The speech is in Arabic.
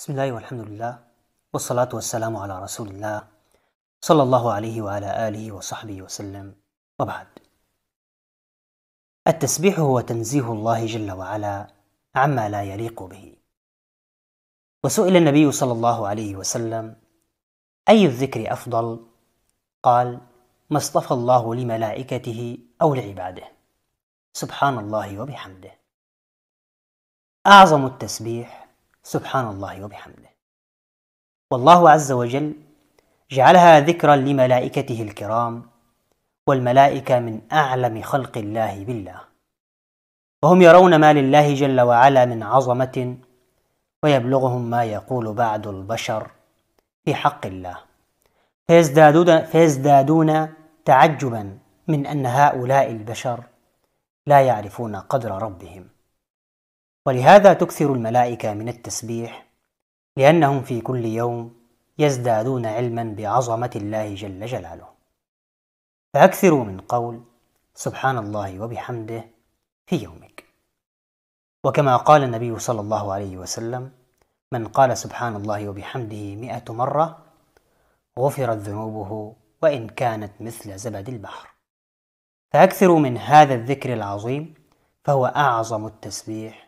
بسم الله والحمد لله والصلاة والسلام على رسول الله صلى الله عليه وعلى آله وصحبه وسلم وبعد التسبيح هو تنزيه الله جل وعلا عما لا يليق به وسئل النبي صلى الله عليه وسلم أي الذكر أفضل؟ قال ما اصطفى الله لملائكته أو لعباده سبحان الله وبحمده أعظم التسبيح سبحان الله وبحمده والله عز وجل جعلها ذكرا لملائكته الكرام والملائكة من أعلم خلق الله بالله وهم يرون ما لله جل وعلا من عظمة ويبلغهم ما يقول بعد البشر في حق الله فيزدادون, فيزدادون تعجبا من أن هؤلاء البشر لا يعرفون قدر ربهم ولهذا تكثر الملائكة من التسبيح لأنهم في كل يوم يزدادون علما بعظمة الله جل جلاله فأكثروا من قول سبحان الله وبحمده في يومك وكما قال النبي صلى الله عليه وسلم من قال سبحان الله وبحمده مئة مرة غفرت ذنوبه وإن كانت مثل زبد البحر فأكثروا من هذا الذكر العظيم فهو أعظم التسبيح